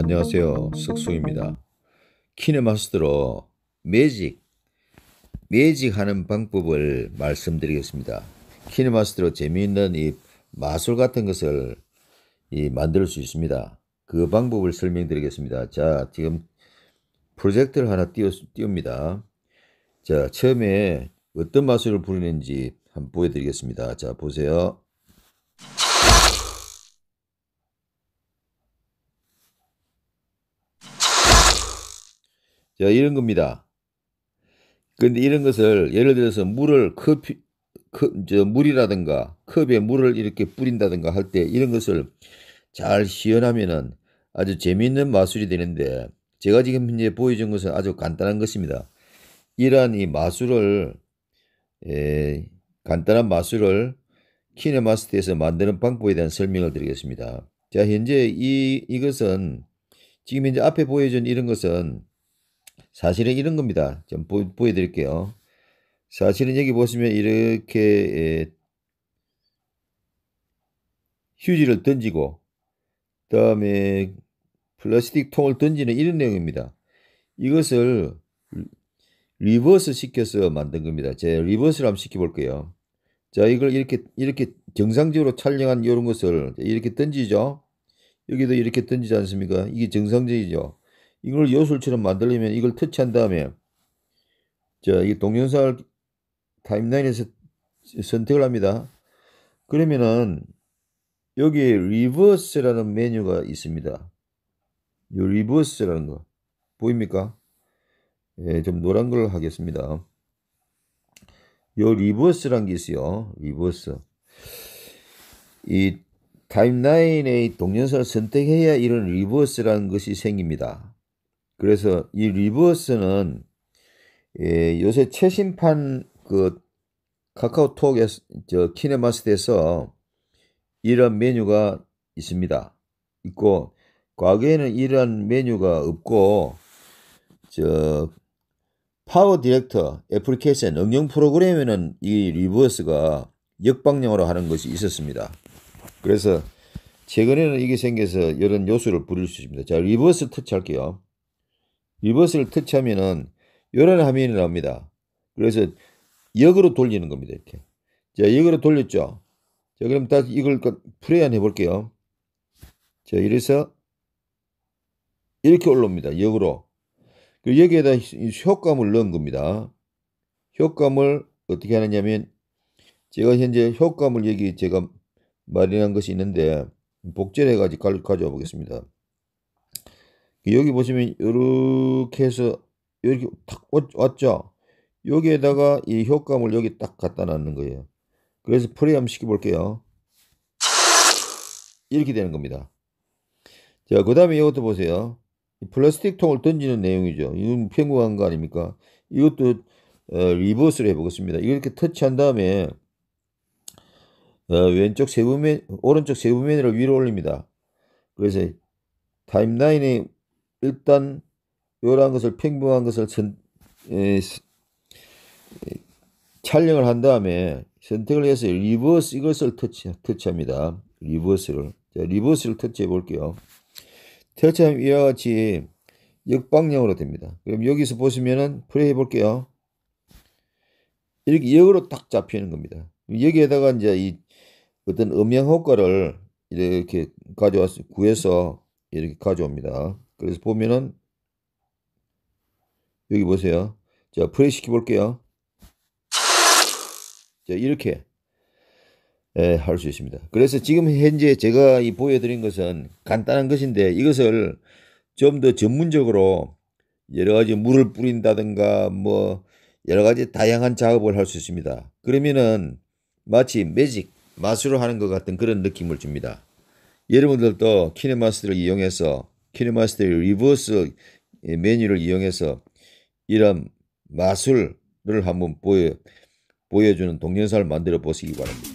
안녕하세요. 석수입니다. 키네마스터로 매직, 매직하는 방법을 말씀드리겠습니다. 키네마스터로 재미있는 이 마술 같은 것을 이 만들 수 있습니다. 그 방법을 설명드리겠습니다. 자, 지금 프로젝트를 하나 띄워, 띄웁니다. 자, 처음에 어떤 마술을 부리는지 한번 보여드리겠습니다. 자, 보세요. 자, 이런 겁니다. 근데 이런 것을 예를 들어서 물을 커피, 컵, 저 물이라든가 컵에 물을 이렇게 뿌린다든가 할 때 이런 것을 잘 시연하면은 아주 재미있는 마술이 되는데 제가 지금 현재 보여준 것은 아주 간단한 것입니다. 이러한 이 마술을 에, 간단한 마술을 키네마스터에서 만드는 방법에 대한 설명을 드리겠습니다. 자 현재 이 이것은 지금 이제 앞에 보여준 이런 것은 사실은 이런 겁니다. 좀 보, 보여드릴게요. 사실은 여기 보시면 이렇게 예, 휴지를 던지고 그 다음에 플라스틱 통을 던지는 이런 내용입니다. 이것을 리버스 시켜서 만든 겁니다. 제 리버스를 한번 시켜볼게요. 자, 이걸 이렇게, 이렇게 정상적으로 촬영한 이런 것을 이렇게 던지죠? 여기도 이렇게 던지지 않습니까? 이게 정상적이죠? 이걸 요술처럼 만들려면 이걸 터치한 다음에 자, 이 동영상을 타임라인에서 선택을 합니다. 그러면은 여기 리버스라는 메뉴가 있습니다. 이 리버스라는 거 보입니까? 예, 좀 노란 걸 하겠습니다. 요 리버스란 게 있어요. 리버스. 이 타임라인의 동영상을 선택해야 이런 리버스라는 것이 생깁니다. 그래서 이 리버스는 예, 요새 최신판 그 카카오톡에서 저 키네마스트에서 이런 메뉴가 있습니다. 있고 과거에는 이런 메뉴가 없고 저 파워 디렉터 애플리케이션 응용 프로그램에는 이 리버스가 역방향으로 하는 것이 있었습니다. 그래서 최근에는 이게 생겨서 이런 요소를 부릴 수 있습니다. 자, 리버스 터치할게요. 리버스를 터치하면은 이런 화면이 나옵니다. 그래서 역으로 돌리는 겁니다. 이렇게. 자, 역으로 돌렸죠. 자, 그럼 다시 이걸 프레이한 그 해볼게요. 자, 이래서 이렇게 올라옵니다. 역으로. 그 여기에다 효과물 넣은 겁니다. 효과물 어떻게 하느냐면 제가 현재 효과물 여기 제가 마련한 것이 있는데 복제를 해가지고 가져와 보겠습니다. 여기 보시면 이렇게 해서 이렇게 탁 왔죠? 여기에다가 이 효과물 여기 딱 갖다 놨는 거예요. 그래서 프레이 한번 시켜볼게요. 이렇게 되는 겁니다. 자, 그 다음에 이것도 보세요. 플라스틱 통을 던지는 내용이죠. 이건 편곡한거 아닙니까? 이것도 어, 리버스를 해보겠습니다. 이렇게 터치한 다음에 어, 왼쪽 세부면, 오른쪽 세부면으로 위로 올립니다. 그래서 타임라인의 일단 요러한 것을 평범한 것을 선, 에, 촬영을 한 다음에 선택을 해서 리버스 이것을 터치, 터치합니다. 리버스를. 자, 리버스를 터치해 볼게요. 터치하면 이와 같이 역방향으로 됩니다. 그럼 여기서 보시면은 플레이 해 볼게요. 이렇게 역으로 딱 잡히는 겁니다. 여기에다가 이제 이 어떤 음향 효과를 이렇게 가져와서 구해서 이렇게 가져옵니다. 그래서 보면은 여기 보세요. 자, 플레이 시켜볼게요. 자, 이렇게 예, 할 수 있습니다. 그래서 지금 현재 제가 이 보여드린 것은 간단한 것인데 이것을 좀 더 전문적으로 여러 가지 물을 뿌린다든가 뭐 여러 가지 다양한 작업을 할 수 있습니다. 그러면은 마치 매직, 마술을 하는 것 같은 그런 느낌을 줍니다. 여러분들도 키네마스를 이용해서 키네마스터의 리버스 예, 메뉴를 이용해서 이런 마술을 한번 보여, 보여주는 동영상을 만들어 보시기 바랍니다.